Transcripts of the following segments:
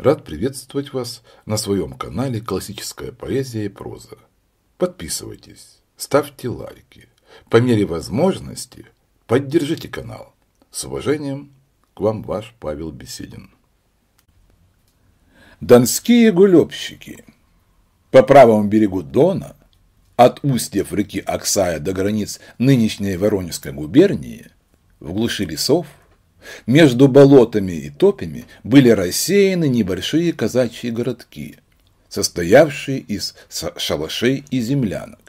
Рад приветствовать вас на своем канале «Классическая поэзия и проза». Подписывайтесь, ставьте лайки. По мере возможности поддержите канал. С уважением, к вам ваш Павел Беседин. Донские гулебщики. По правому берегу Дона, от устьев реки Оксая до границ нынешней Воронежской губернии, в глуши лесов – между болотами и топями были рассеяны небольшие казачьи городки, состоявшие из шалашей и землянок,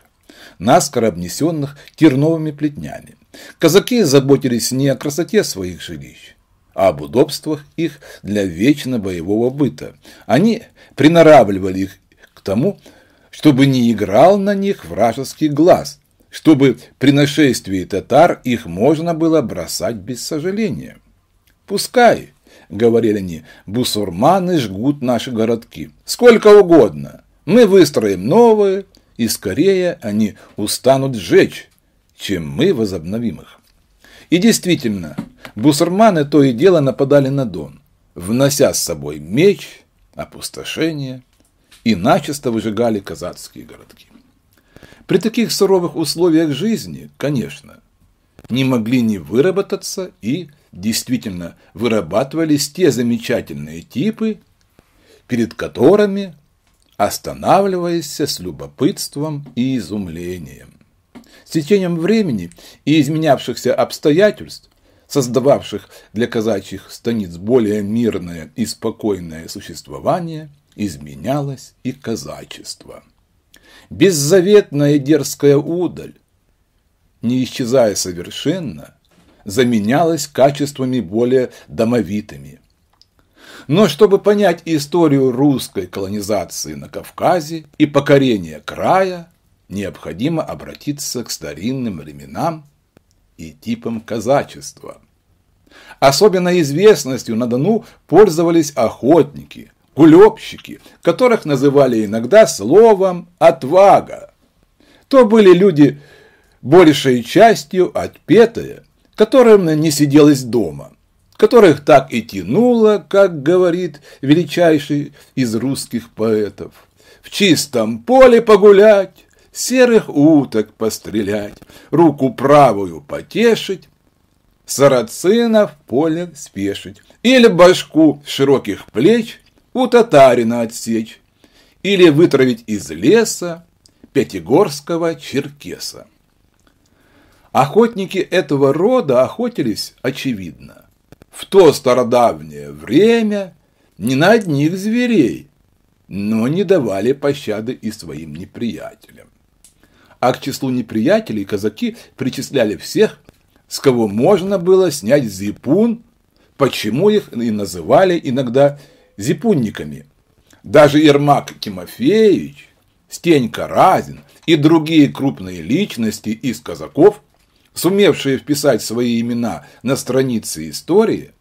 наскоро обнесенных терновыми плетнями. Казаки заботились не о красоте своих жилищ, а об удобствах их для вечно боевого быта. Они приноравливали их к тому, чтобы не играл на них вражеский глаз, чтобы при нашествии татар их можно было бросать без сожаления. «Пускай», — говорили они, — «бусурманы жгут наши городки. Сколько угодно. Мы выстроим новые, и скорее они устанут сжечь, чем мы возобновим их». И действительно, бусурманы то и дело нападали на Дон, внося с собой меч, опустошение и начисто выжигали казацкие городки. При таких суровых условиях жизни, конечно, не могли не выработаться и действительно вырабатывались те замечательные типы, перед которыми останавливаешься с любопытством и изумлением. С течением времени и изменявшихся обстоятельств, создававших для казачьих станиц более мирное и спокойное существование, изменялось и казачество – беззаветная дерзкая удаль, не исчезая совершенно, заменялась качествами более домовитыми. Но чтобы понять историю русской колонизации на Кавказе и покорения края, необходимо обратиться к старинным временам и типам казачества. Особенно известностью на Дону пользовались охотники, Кулебщики, которых называли иногда словом «отвага». То были люди, большей частью отпетые, которым не сиделось дома, которых так и тянуло, как говорит величайший из русских поэтов, в чистом поле погулять, серых уток пострелять, руку правую потешить, сарацина в поле спешить, или башку широких плеч у татарина отсечь или вытравить из леса пятигорского черкеса. Охотники этого рода охотились, очевидно, в то стародавнее время не на одних зверей, но не давали пощады и своим неприятелям. А к числу неприятелей казаки причисляли всех, с кого можно было снять зипун, почему их и называли иногда зипунниками. Даже Ермак Тимофеевич, Стенька Разин и другие крупные личности из казаков, сумевшие вписать свои имена на страницы истории,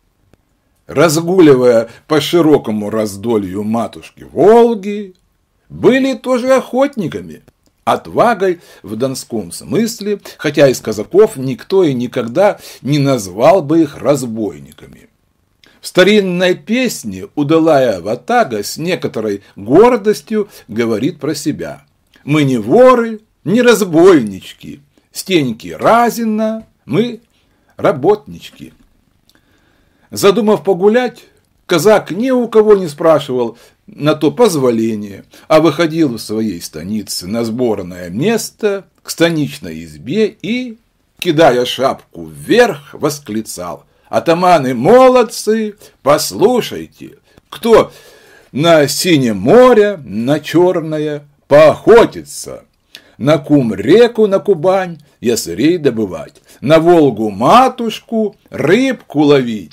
разгуливая по широкому раздолью матушки Волги, были тоже охотниками, отвагой в донском смысле, хотя из казаков никто и никогда не назвал бы их разбойниками. В старинной песне удалая ватага с некоторой гордостью говорит про себя. «Мы не воры, не разбойнички, стеньки разина, мы работнички». Задумав погулять, казак ни у кого не спрашивал на то позволение, а выходил в своей станице на сборное место к станичной избе и, кидая шапку вверх, восклицал – атаманы молодцы, послушайте, кто на синее море, на черное поохотится, на кум-реку, на Кубань ясырей добывать, на Волгу-матушку рыбку ловить,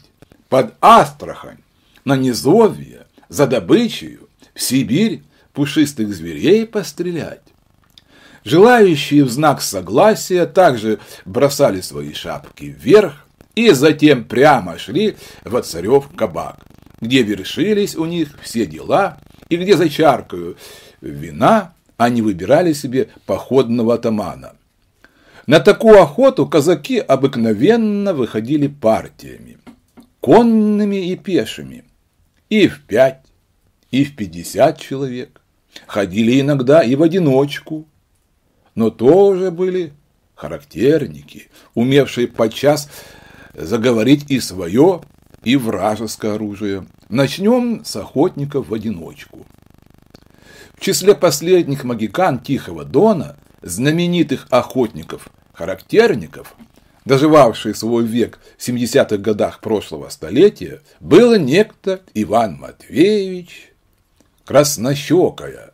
под Астрахань, на низовье, за добычею, в Сибирь пушистых зверей пострелять. Желающие в знак согласия также бросали свои шапки вверх, и затем прямо шли во царев кабак, где вершились у них все дела и где за чаркою вина они выбирали себе походного атамана. На такую охоту казаки обыкновенно выходили партиями, конными и пешими, и в пять, и в пятьдесят человек. Ходили иногда и в одиночку, но тоже были характерники, умевшие подчас заговорить и свое, и вражеское оружие. Начнем с охотников в одиночку. В числе последних магикан Тихого Дона, знаменитых охотников-характерников, доживавшие свой век в 70-х годах прошлого столетия, был некто Иван Матвеевич Краснощекая,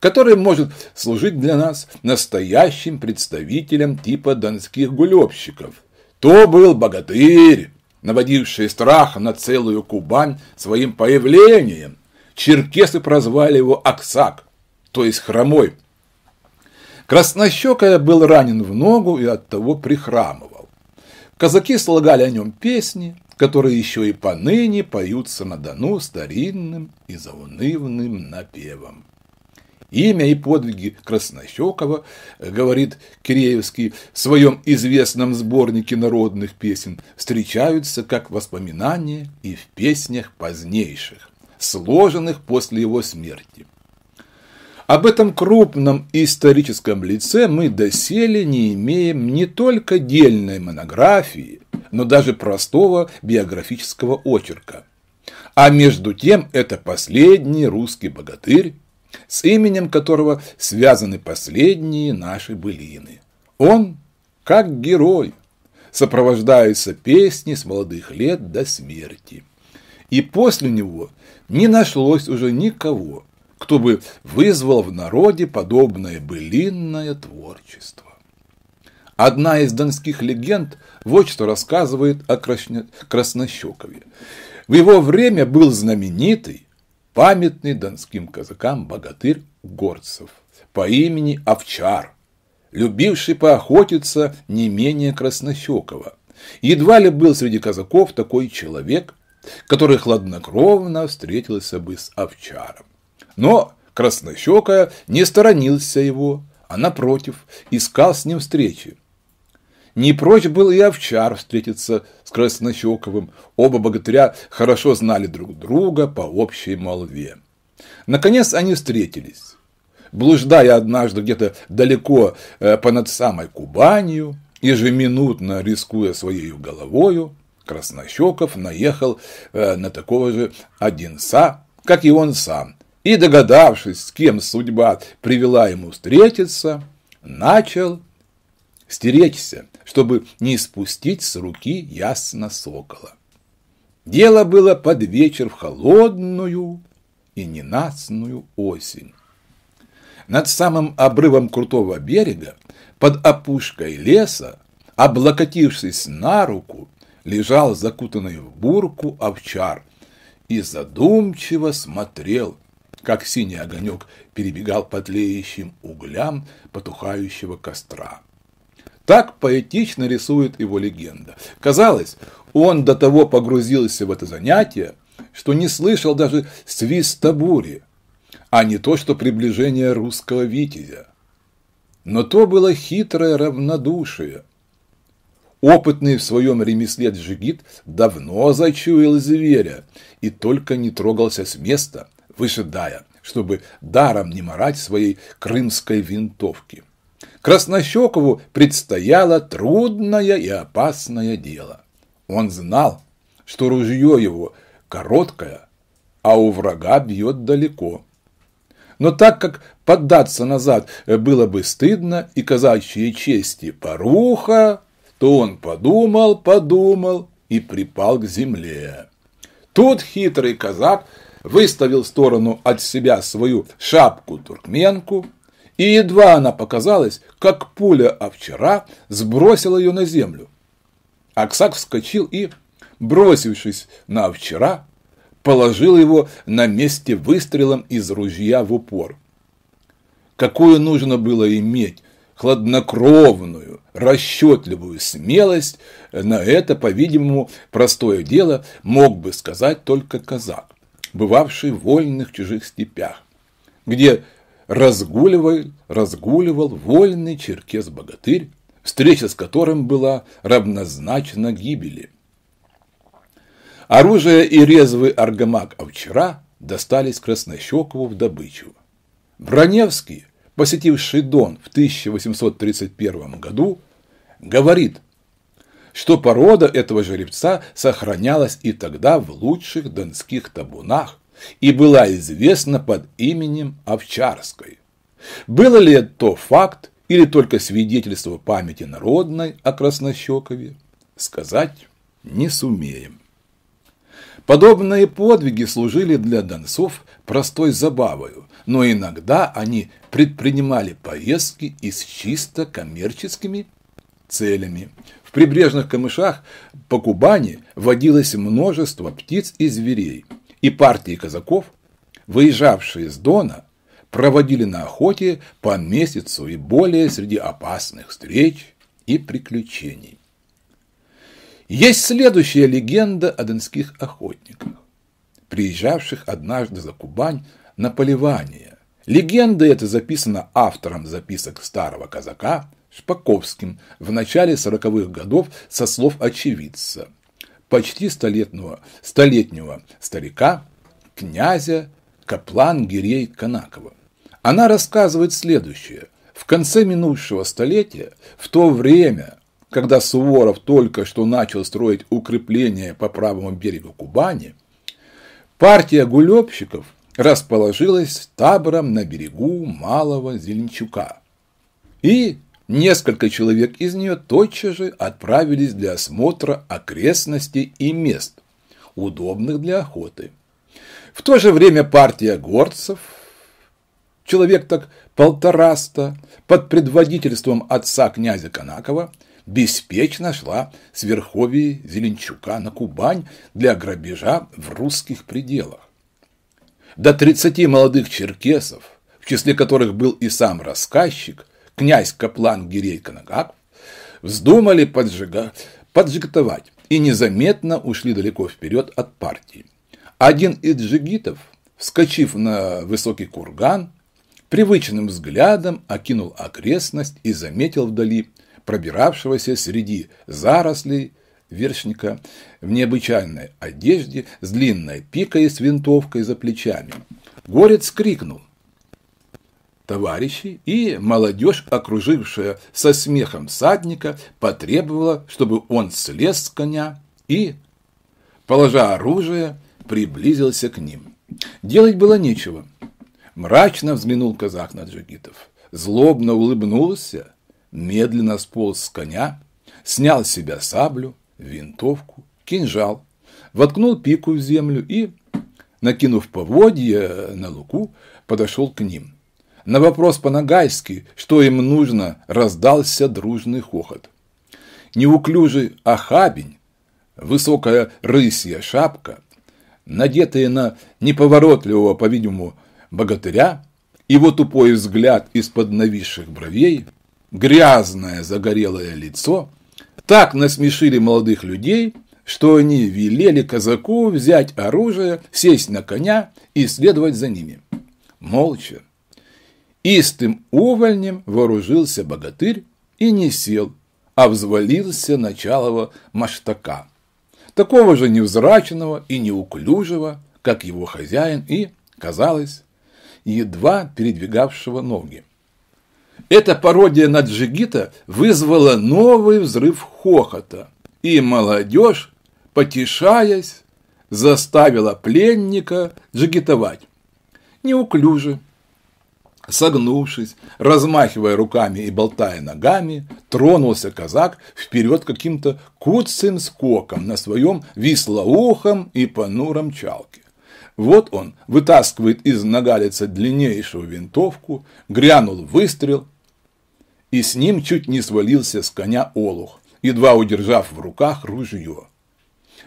который может служить для нас настоящим представителем типа донских гулебщиков – то был богатырь, наводивший страх на целую Кубань своим появлением. Черкесы прозвали его Аксак, то есть Хромой. Краснощекая был ранен в ногу и оттого прихрамывал. Казаки слагали о нем песни, которые еще и поныне поются на Дону старинным и заунывным напевом. Имя и подвиги Краснощекова, э, говорит Киреевский в своем известном сборнике народных песен, встречаются как воспоминания и в песнях позднейших, сложенных после его смерти. Об этом крупном историческом лице мы доселе не имеем не только дельной монографии, но даже простого биографического очерка. А между тем это последний русский богатырь, с именем которого связаны последние наши былины. Он, как герой, сопровождается песней с молодых лет до смерти. И после него не нашлось уже никого, кто бы вызвал в народе подобное былинное творчество. Одна из донских легенд вот что рассказывает о Краснощекове. В его время был знаменитый, памятный донским казакам богатырь Горцев по имени Овчар, любивший поохотиться не менее Краснощекова. Едва ли был среди казаков такой человек, который хладнокровно встретился бы с Овчаром. Но Краснощекая не сторонился его, а напротив, искал с ним встречи. Не прочь был и овчар встретиться Краснощековым, оба богатыря хорошо знали друг друга по общей молве. Наконец они встретились. Блуждая однажды где-то далеко э, по над самой Кубанью, ежеминутно рискуя своей головою, Краснощеков наехал э, на такого же Одинца, как и он сам, и, догадавшись, с кем судьба привела ему встретиться, начал стеречься чтобы не спустить с руки ясно сокола. Дело было под вечер в холодную и ненастную осень. Над самым обрывом крутого берега, под опушкой леса, облокотившись на руку, лежал закутанный в бурку овчар и задумчиво смотрел, как синий огонек перебегал по тлеющим углям потухающего костра. Так поэтично рисует его легенда. Казалось, он до того погрузился в это занятие, что не слышал даже свиста бури, а не то, что приближение русского витязя. Но то было хитрое равнодушие. Опытный в своем ремесле джигит давно зачуял зверя и только не трогался с места, выжидая, чтобы даром не морать своей крымской винтовки. Краснощекову предстояло трудное и опасное дело. Он знал, что ружье его короткое, а у врага бьет далеко. Но так как поддаться назад было бы стыдно и казачьей чести поруха, то он подумал, подумал и припал к земле. Тут хитрый казак выставил в сторону от себя свою шапку-туркменку, и едва она показалась, как пуля овчара сбросила ее на землю. Аксак вскочил и, бросившись на овчара, положил его на месте выстрелом из ружья в упор. Какую нужно было иметь хладнокровную, расчетливую смелость, на это, по-видимому, простое дело мог бы сказать только казак, бывавший в вольных чужих степях, где разгуливал, разгуливал вольный черкес-богатырь, встреча с которым была равнозначна гибели. Оружие и резвый аргамак овчара достались Краснощекову в добычу. Броневский, посетивший Дон в 1831 году, говорит, что порода этого жеребца сохранялась и тогда в лучших донских табунах, и была известна под именем Овчарской. Было ли это факт или только свидетельство памяти народной о Краснощекове, сказать не сумеем. Подобные подвиги служили для донцов простой забавою, но иногда они предпринимали поездки и с чисто коммерческими целями. В прибрежных камышах по Кубани водилось множество птиц и зверей – и партии казаков, выезжавшие с Дона, проводили на охоте по месяцу и более среди опасных встреч и приключений. Есть следующая легенда о донских охотниках, приезжавших однажды за Кубань на поливание. Легенда эта записана автором записок старого казака Шпаковским в начале 40-х годов со слов очевидца – почти столетнего, столетнего старика, князя Каплан Гирей Канакова. Она рассказывает следующее. В конце минувшего столетия, в то время, когда Суворов только что начал строить укрепление по правому берегу Кубани, партия гулебщиков расположилась табором на берегу Малого Зеленчука и Несколько человек из нее тотчас же отправились для осмотра окрестностей и мест, удобных для охоты. В то же время партия горцев, человек так полтораста, под предводительством отца князя Канакова, беспечно шла с верховья Зеленчука на Кубань для грабежа в русских пределах. До 30 молодых черкесов, в числе которых был и сам рассказчик, князь Каплан Гирейка Нагак вздумали поджигать поджигтовать и незаметно ушли далеко вперед от партии. Один из джигитов, вскочив на высокий курган, привычным взглядом окинул окрестность и заметил вдали пробиравшегося среди зарослей вершника в необычайной одежде с длинной пикой и с винтовкой за плечами. Горец крикнул – товарищей, и молодежь, окружившая со смехом садника, потребовала, чтобы он слез с коня и, положа оружие, приблизился к ним. Делать было нечего. Мрачно взглянул казак на джигитов, злобно улыбнулся, медленно сполз с коня, снял с себя саблю, винтовку, кинжал, воткнул пику в землю и, накинув поводья на луку, подошел к ним. На вопрос по-нагайски, что им нужно, раздался дружный хохот. Неуклюжий Ахабень, высокая рысья шапка, надетые на неповоротливого, по-видимому, богатыря, его тупой взгляд из-под нависших бровей, грязное загорелое лицо, так насмешили молодых людей, что они велели казаку взять оружие, сесть на коня и следовать за ними. Молча, Истым увольнем вооружился богатырь и не сел, а взвалился началого маштака, такого же невзрачного и неуклюжего, как его хозяин и, казалось, едва передвигавшего ноги. Эта пародия на джигита вызвала новый взрыв хохота, и молодежь, потешаясь, заставила пленника джигитовать. Неуклюже, Согнувшись, размахивая руками и болтая ногами, тронулся казак вперед каким-то куцым скоком на своем вислоухом и понуром чалке. Вот он вытаскивает из нагалица длиннейшую винтовку, грянул выстрел, и с ним чуть не свалился с коня олух, едва удержав в руках ружье.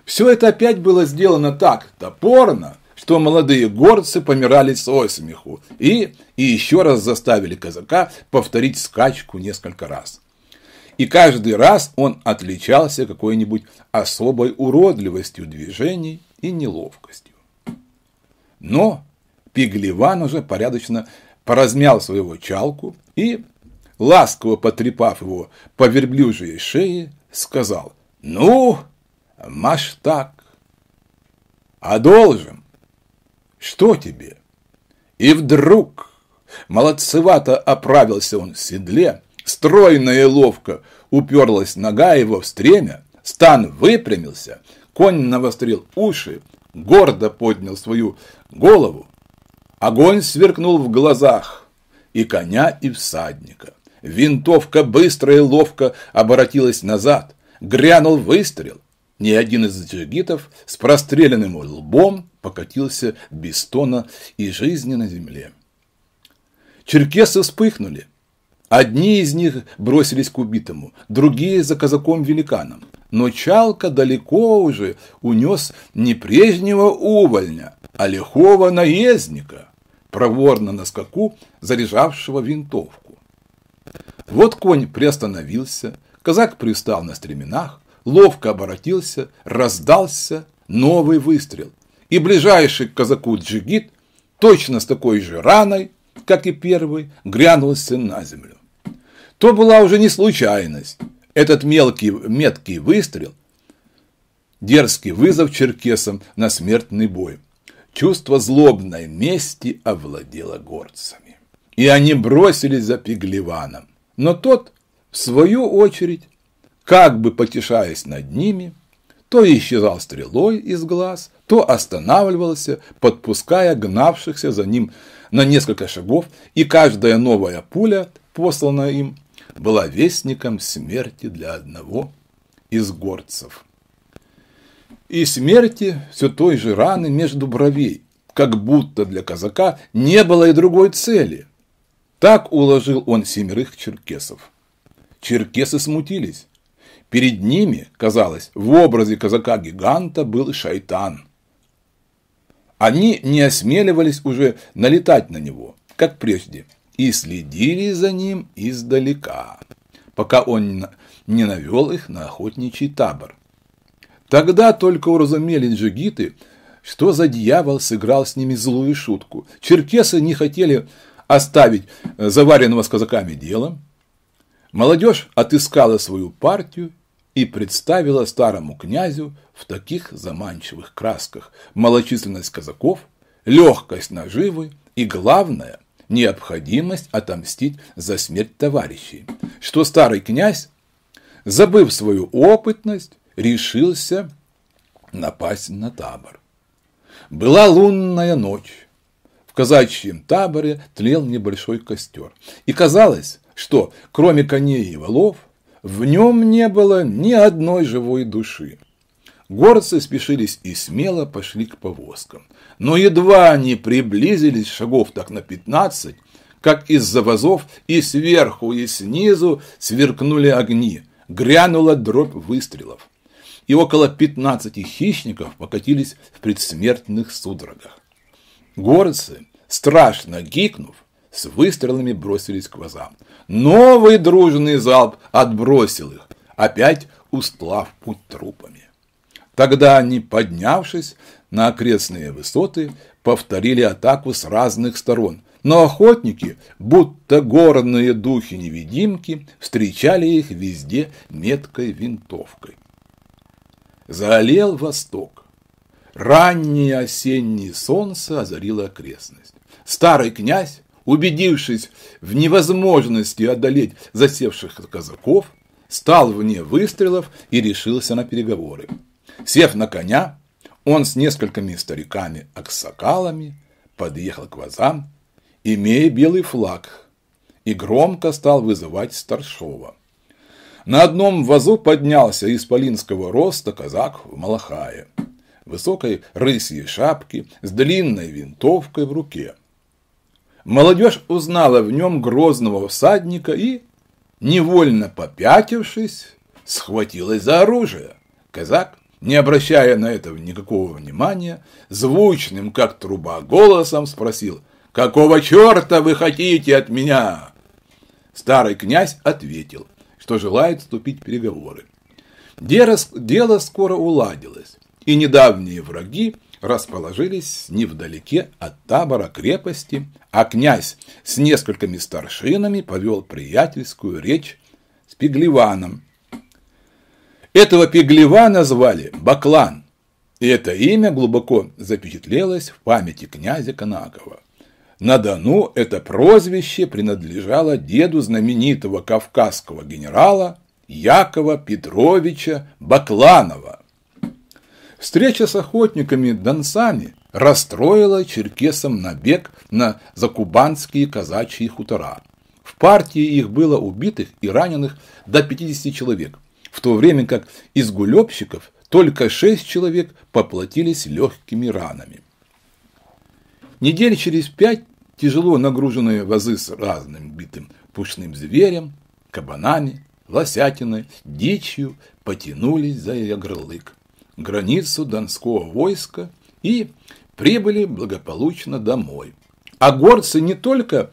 Все это опять было сделано так топорно, что молодые горцы помирали со смеху и, и еще раз заставили казака повторить скачку несколько раз. И каждый раз он отличался какой-нибудь особой уродливостью движений и неловкостью. Но Пигливан уже порядочно поразмял своего чалку и, ласково потрепав его по верблюжьей шее, сказал «Ну, маш так, одолжим». Что тебе? И вдруг молодцевато оправился он в седле, стройно и ловко уперлась нога его в стремя, стан выпрямился, конь навострил уши, гордо поднял свою голову. Огонь сверкнул в глазах и коня, и всадника. Винтовка быстро и ловко оборотилась назад. Грянул выстрел. Ни один из джигитов с простреленным лбом покатился без тона и жизни на земле. Черкесы вспыхнули. Одни из них бросились к убитому, другие за казаком-великаном. Но Чалка далеко уже унес не прежнего увольня, а лихого наездника, проворно на скаку заряжавшего винтовку. Вот конь приостановился, казак пристал на стременах, ловко оборотился, раздался новый выстрел и ближайший к казаку джигит точно с такой же раной, как и первый, грянулся на землю. То была уже не случайность. Этот мелкий, меткий выстрел, дерзкий вызов черкесам на смертный бой. Чувство злобной мести овладело горцами. И они бросились за Пигливаном. Но тот, в свою очередь, как бы потешаясь над ними, то исчезал стрелой из глаз, то останавливался, подпуская гнавшихся за ним на несколько шагов, и каждая новая пуля, посланная им, была вестником смерти для одного из горцев. И смерти все той же раны между бровей, как будто для казака не было и другой цели. Так уложил он семерых черкесов. Черкесы смутились. Перед ними, казалось, в образе казака-гиганта был шайтан. Они не осмеливались уже налетать на него, как прежде, и следили за ним издалека, пока он не навел их на охотничий табор. Тогда только уразумели джигиты, что за дьявол сыграл с ними злую шутку. Черкесы не хотели оставить э, заваренного с казаками дела. Молодежь отыскала свою партию и представила старому князю в таких заманчивых красках малочисленность казаков, легкость наживы и, главное, необходимость отомстить за смерть товарищей, что старый князь, забыв свою опытность, решился напасть на табор. Была лунная ночь. В казачьем таборе тлел небольшой костер. И казалось, что кроме коней и волов в нем не было ни одной живой души. Горцы спешились и смело пошли к повозкам. Но едва они приблизились шагов так на пятнадцать, как из-за вазов и сверху, и снизу сверкнули огни. Грянула дробь выстрелов. И около пятнадцати хищников покатились в предсмертных судорогах. Горцы, страшно гикнув, с выстрелами бросились к вазам. Новый дружный залп отбросил их, опять устлав путь трупами. Тогда они, поднявшись на окрестные высоты, повторили атаку с разных сторон, но охотники, будто горные духи-невидимки, встречали их везде меткой винтовкой. Залел восток. Раннее осеннее солнце озарило окрестность. Старый князь убедившись в невозможности одолеть засевших казаков, стал вне выстрелов и решился на переговоры. Сев на коня, он с несколькими стариками-аксакалами подъехал к вазам, имея белый флаг, и громко стал вызывать старшова. На одном вазу поднялся из полинского роста казак в Малахае, высокой рысьей шапке с длинной винтовкой в руке. Молодежь узнала в нем грозного всадника и, невольно попятившись, схватилась за оружие. Казак, не обращая на это никакого внимания, звучным, как труба, голосом спросил «Какого черта вы хотите от меня?» Старый князь ответил, что желает вступить в переговоры. Дело, дело скоро уладилось, и недавние враги – расположились невдалеке от табора крепости, а князь с несколькими старшинами повел приятельскую речь с Пеглеваном. Этого Пеглевана звали Баклан, и это имя глубоко запечатлелось в памяти князя Канакова. На Дону это прозвище принадлежало деду знаменитого кавказского генерала Якова Петровича Бакланова, Встреча с охотниками-донцами расстроила черкесам набег на закубанские казачьи хутора. В партии их было убитых и раненых до 50 человек, в то время как из гулебщиков только 6 человек поплатились легкими ранами. Недель через пять тяжело нагруженные вазы с разным битым пушным зверем, кабанами, лосятиной, дичью потянулись за Ягрлык границу Донского войска и прибыли благополучно домой. А горцы не только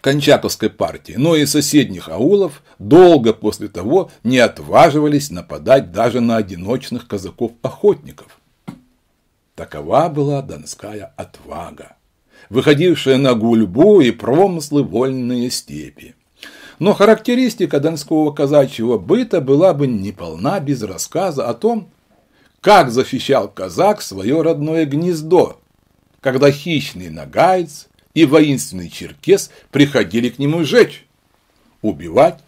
Кончаковской партии, но и соседних аулов долго после того не отваживались нападать даже на одиночных казаков-охотников. Такова была донская отвага, выходившая на гульбу и промыслы вольные степи. Но характеристика донского казачьего быта была бы неполна без рассказа о том, как защищал казак свое родное гнездо, когда хищный нагайц и воинственный черкес приходили к нему жечь, убивать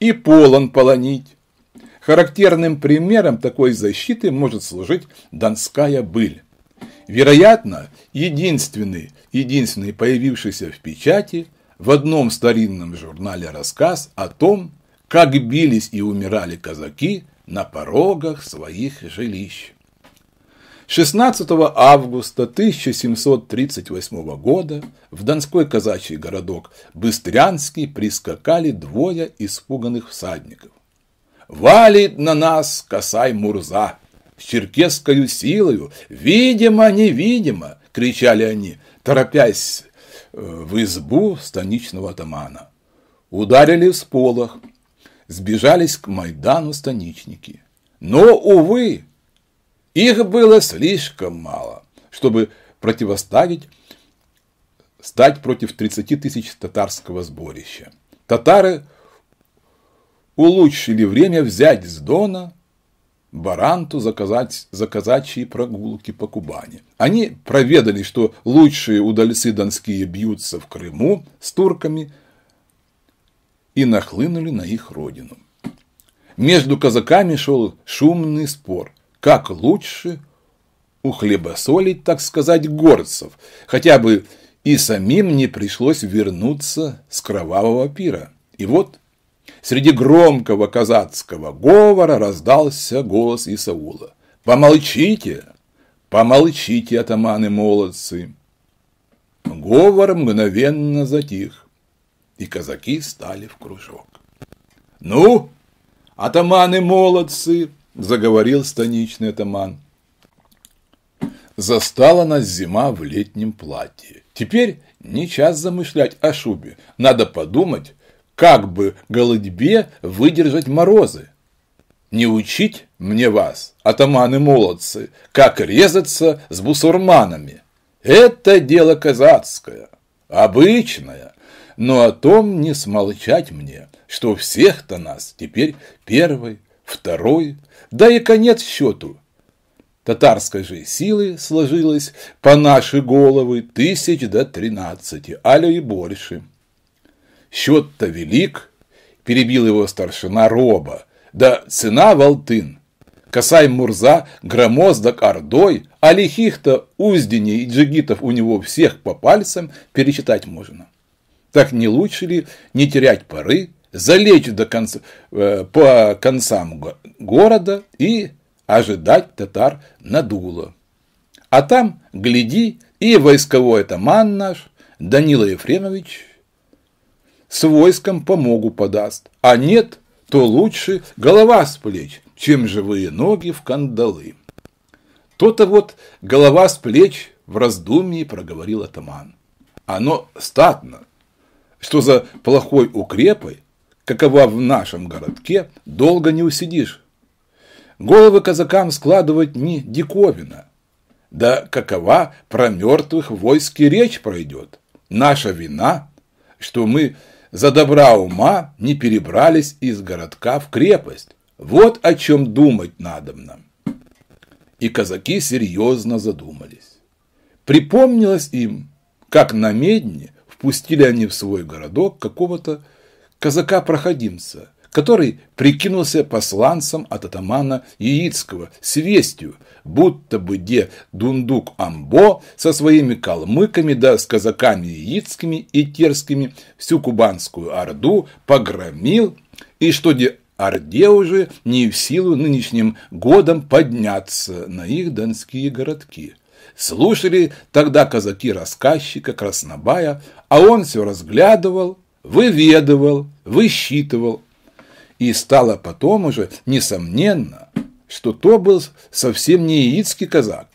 и полон полонить. Характерным примером такой защиты может служить Донская быль. Вероятно, единственный, единственный появившийся в печати в одном старинном журнале рассказ о том, как бились и умирали казаки на порогах своих жилищ. 16 августа 1738 года в Донской казачий городок Быстрянский прискакали двое испуганных всадников. «Валит на нас косай Мурза! С черкесскою силою! Видимо, невидимо!» – кричали они, торопясь Э, в избу станичного атамана. Ударили в сполох, сбежались к Майдану станичники. Но, увы, их было слишком мало, чтобы противоставить, стать против 30 тысяч татарского сборища. Татары улучшили время взять с Дона Баранту заказать, за казачьи прогулки по Кубани. Они проведали, что лучшие удальцы донские бьются в Крыму с турками и нахлынули на их родину. Между казаками шел шумный спор, как лучше ухлебосолить, так сказать, горцев, хотя бы и самим не пришлось вернуться с кровавого пира. И вот Среди громкого казацкого говора раздался голос Исаула. «Помолчите! Помолчите, атаманы-молодцы!» Говор мгновенно затих, и казаки стали в кружок. «Ну, атаманы-молодцы!» – заговорил станичный атаман. Застала нас зима в летнем платье. Теперь не час замышлять о шубе. Надо подумать, как бы голодьбе выдержать морозы? Не учить мне вас, атаманы-молодцы, как резаться с бусурманами. Это дело казацкое, обычное, но о том не смолчать мне, что всех-то нас теперь первый, второй, да и конец счету. Татарской же силы сложилось по нашей головы тысяч до тринадцати, аля и больше счет-то велик, перебил его старшина Роба, да цена волтын. Касай Мурза громоздок ордой, а лихих-то узденей и джигитов у него всех по пальцам пересчитать можно. Так не лучше ли не терять поры, залечь до конца, э, по концам города и ожидать татар надуло. А там, гляди, и войсковой атаман наш, Данила Ефремович, с войском помогу подаст, а нет, то лучше голова с плеч, чем живые ноги в кандалы. То-то вот голова с плеч в раздумье проговорил атаман. Оно статно, что за плохой укрепой, какова в нашем городке, долго не усидишь. Головы казакам складывать не диковина. Да какова про мертвых войски речь пройдет? Наша вина, что мы за добра ума не перебрались из городка в крепость. Вот о чем думать надо нам. И казаки серьезно задумались. Припомнилось им, как на Медне впустили они в свой городок какого-то казака-проходимца – который прикинулся посланцем от атамана Яицкого с вестью, будто бы де Дундук Амбо со своими калмыками да с казаками яицкими и терскими всю Кубанскую Орду погромил, и что де Орде уже не в силу нынешним годом подняться на их донские городки. Слушали тогда казаки рассказчика Краснобая, а он все разглядывал, выведывал, высчитывал, и стало потом уже несомненно, что то был совсем не яицкий казак,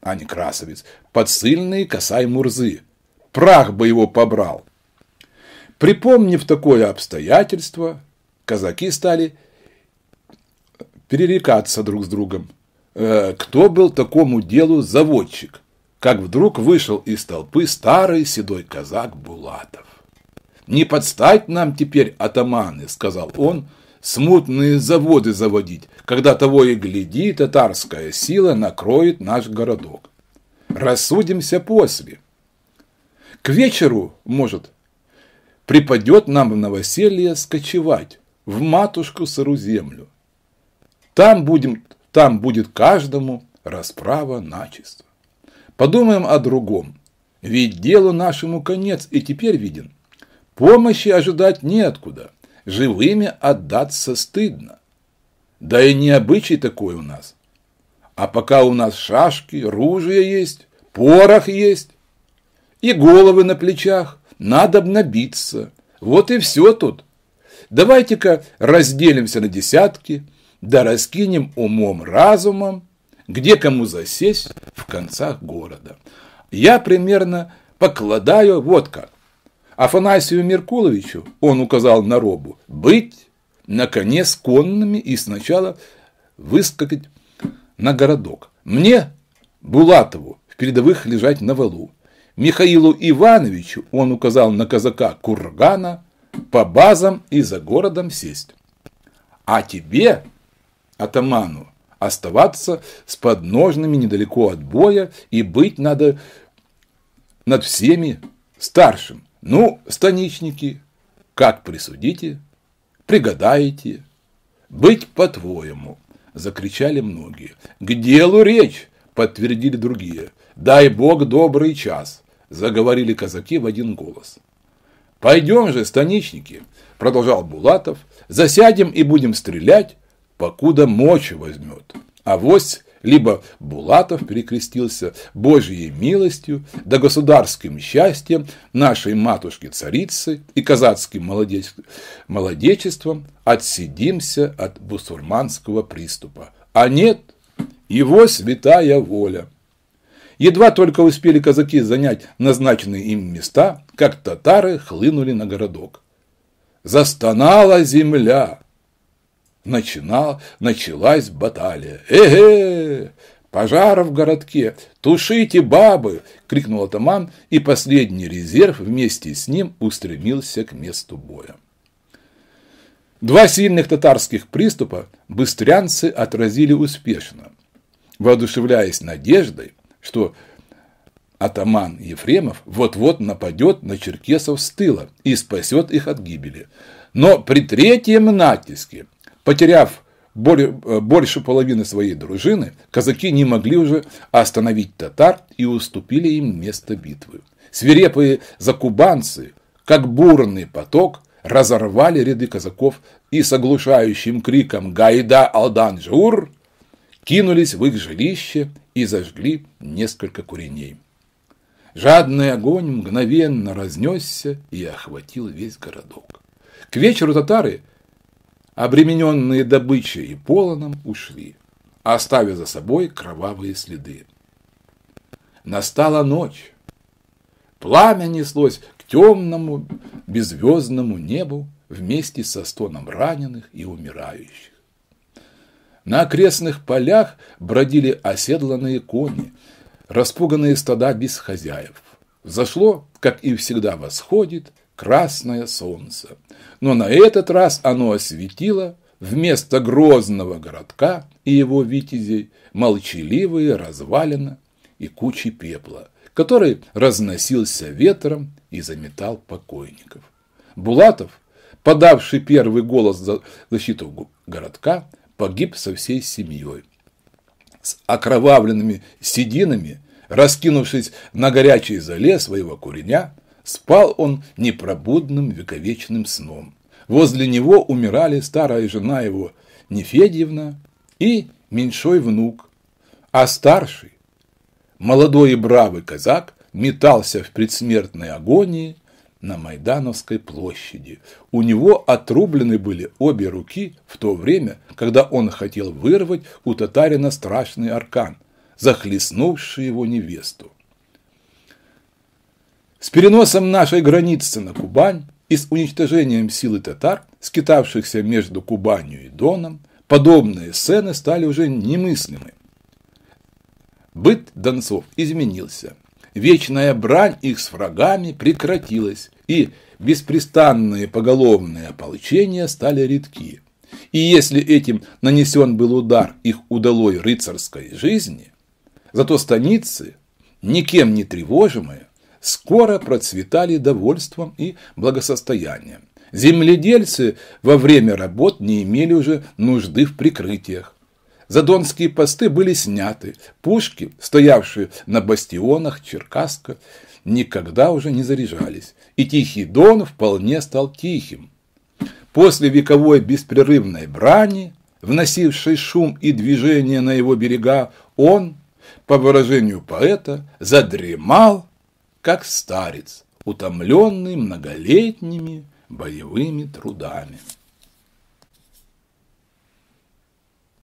а не красовец, подсыльный косай Мурзы. Прах бы его побрал. Припомнив такое обстоятельство, казаки стали перерекаться друг с другом. Э, кто был такому делу заводчик? Как вдруг вышел из толпы старый седой казак Булатов. Не подстать нам теперь атаманы, сказал он, смутные заводы заводить, когда того и гляди, татарская сила накроет наш городок. Рассудимся после. К вечеру, может, припадет нам в новоселье скочевать, в матушку сыру землю. Там, будем, там будет каждому расправа начисто. Подумаем о другом, ведь делу нашему конец и теперь виден – Помощи ожидать неоткуда, живыми отдаться стыдно. Да и не обычай такой у нас. А пока у нас шашки, ружья есть, порох есть, и головы на плечах, надо набиться. Вот и все тут. Давайте-ка разделимся на десятки, да раскинем умом разумом, где кому засесть в концах города. Я примерно покладаю вот как. Афанасию Меркуловичу, он указал на робу, быть, наконец, конными и сначала выскакать на городок. Мне, Булатову, в передовых лежать на валу. Михаилу Ивановичу он указал на казака Кургана по базам и за городом сесть. А тебе, атаману, оставаться с подножными недалеко от боя и быть надо над всеми старшим. Ну, станичники, как присудите, пригодаете, быть по-твоему, закричали многие. К делу речь, подтвердили другие. Дай бог добрый час, заговорили казаки в один голос. Пойдем же, станичники, продолжал Булатов, засядем и будем стрелять, покуда мочи возьмет. А вось либо Булатов перекрестился Божьей милостью да государским счастьем нашей матушки-царицы и казацким молодечеством отсидимся от бусурманского приступа. А нет, его святая воля. Едва только успели казаки занять назначенные им места, как татары хлынули на городок. Застонала земля, Начинал, началась баталия. Эге! Пожар в городке! Тушите бабы! крикнул атаман, и последний резерв вместе с ним устремился к месту боя. Два сильных татарских приступа быстрянцы отразили успешно, воодушевляясь надеждой, что атаман Ефремов вот-вот нападет на черкесов с тыла и спасет их от гибели. Но при третьем натиске Потеряв э, больше половины своей дружины, казаки не могли уже остановить татар и уступили им место битвы. Свирепые закубанцы, как бурный поток, разорвали ряды казаков и с оглушающим криком «Гайда Алдан-Жур!» кинулись в их жилище и зажгли несколько куреней. Жадный огонь мгновенно разнесся и охватил весь городок. К вечеру татары обремененные добычей и полоном, ушли, оставив за собой кровавые следы. Настала ночь. Пламя неслось к темному беззвездному небу вместе со стоном раненых и умирающих. На окрестных полях бродили оседланные кони, распуганные стада без хозяев. Зашло, как и всегда восходит, красное солнце. Но на этот раз оно осветило вместо грозного городка и его витязей молчаливые развалины и кучи пепла, который разносился ветром и заметал покойников. Булатов, подавший первый голос за защиту городка, погиб со всей семьей. С окровавленными сединами, раскинувшись на горячей зале своего куреня, Спал он непробудным вековечным сном. Возле него умирали старая жена его Нефедьевна и меньшой внук, а старший, молодой и бравый казак, метался в предсмертной агонии на Майдановской площади. У него отрублены были обе руки в то время, когда он хотел вырвать у татарина страшный аркан, захлестнувший его невесту. С переносом нашей границы на Кубань и с уничтожением силы татар, скитавшихся между Кубанью и Доном, подобные сцены стали уже немыслимы. Быт донцов изменился. Вечная брань их с врагами прекратилась, и беспрестанные поголовные ополчения стали редки. И если этим нанесен был удар их удалой рыцарской жизни, зато станицы, никем не тревожимые, скоро процветали довольством и благосостоянием. Земледельцы во время работ не имели уже нужды в прикрытиях. Задонские посты были сняты, пушки, стоявшие на бастионах Черкаска, никогда уже не заряжались, и Тихий Дон вполне стал тихим. После вековой беспрерывной брани, вносившей шум и движение на его берега, он, по выражению поэта, задремал как старец, утомленный многолетними боевыми трудами.